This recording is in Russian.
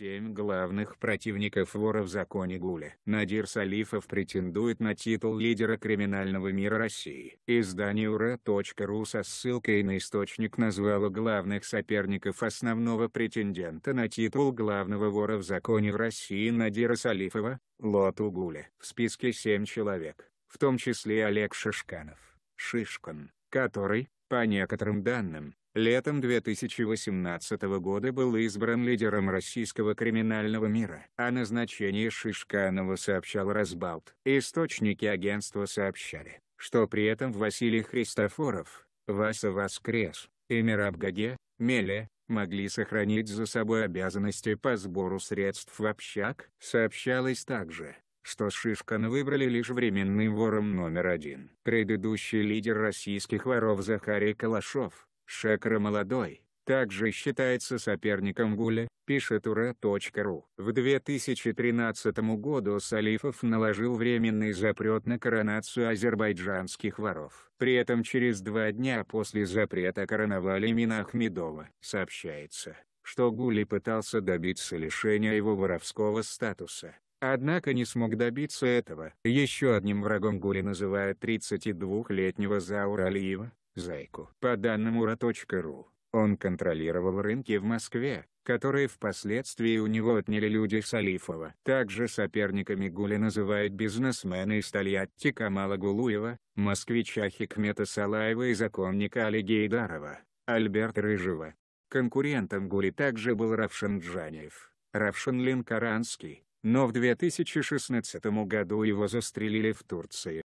Семь главных противников вора в законе Гуля. Надир Салифов претендует на титул лидера криминального мира России. Издание «Ура.ру» со ссылкой на источник назвало главных соперников основного претендента на титул главного вора в законе в России Надира Салифова, Лоту Гуля. В списке семь человек, в том числе Олег Шишканов, Шишкан, который, по некоторым данным, летом 2018 года был избран лидером российского криминального мира. О а назначении Шишканова сообщал Разбалт. Источники агентства сообщали, что при этом Василий Христофоров, Васа Воскрес, Эмир Абгаге, Меле, могли сохранить за собой обязанности по сбору средств в общак. Сообщалось также, что Шишкана выбрали лишь временным вором номер один. Предыдущий лидер российских воров Захарий Калашов, Шакра молодой, также считается соперником Гуля, пишет ура.ру. В 2013 году Салифов наложил временный запрет на коронацию азербайджанских воров. При этом через два дня после запрета короновали Минахмедова. Сообщается, что Гули пытался добиться лишения его воровского статуса. Однако не смог добиться этого. Еще одним врагом Гули называют 32-летнего Заура Алиева, Зайку. По данным ура.ру, он контролировал рынки в Москве, которые впоследствии у него отняли люди Салифова. Также соперниками Гули называют бизнесмены из Тольятти Камала Гулуева, москвича Хикмета Салаева и законника Али Гейдарова, Альберт Рыжева. Конкурентом Гули также был Равшин Джанев, Равшин Линкаранский, но в 2016 году его застрелили в Турции.